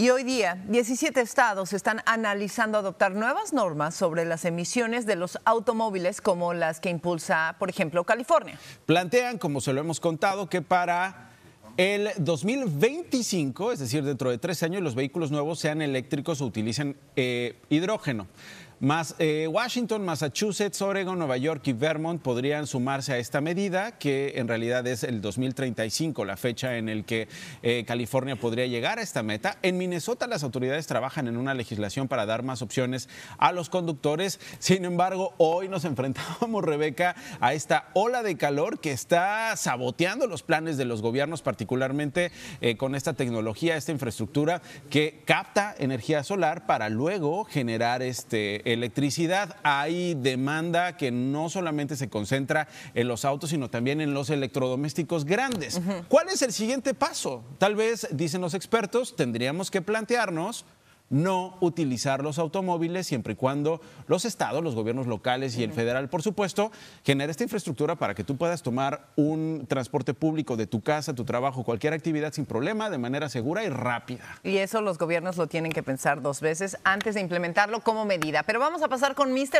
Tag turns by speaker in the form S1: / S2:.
S1: Y hoy día, 17 estados están analizando adoptar nuevas normas sobre las emisiones de los automóviles como las que impulsa, por ejemplo, California.
S2: Plantean, como se lo hemos contado, que para el 2025, es decir, dentro de tres años, los vehículos nuevos sean eléctricos o utilicen eh, hidrógeno. Más, eh, Washington, Massachusetts, Oregon, Nueva York y Vermont podrían sumarse a esta medida, que en realidad es el 2035, la fecha en la que eh, California podría llegar a esta meta. En Minnesota las autoridades trabajan en una legislación para dar más opciones a los conductores. Sin embargo, hoy nos enfrentamos, Rebeca, a esta ola de calor que está saboteando los planes de los gobiernos, particularmente eh, con esta tecnología, esta infraestructura que capta energía solar para luego generar este electricidad. Hay demanda que no solamente se concentra en los autos, sino también en los electrodomésticos grandes. ¿Cuál es el siguiente paso? Tal vez, dicen los expertos, tendríamos que plantearnos no utilizar los automóviles siempre y cuando los estados, los gobiernos locales y el federal, por supuesto, generen esta infraestructura para que tú puedas tomar un transporte público de tu casa, tu trabajo, cualquier actividad sin problema, de manera segura y rápida.
S1: Y eso los gobiernos lo tienen que pensar dos veces antes de implementarlo como medida. Pero vamos a pasar con Mr.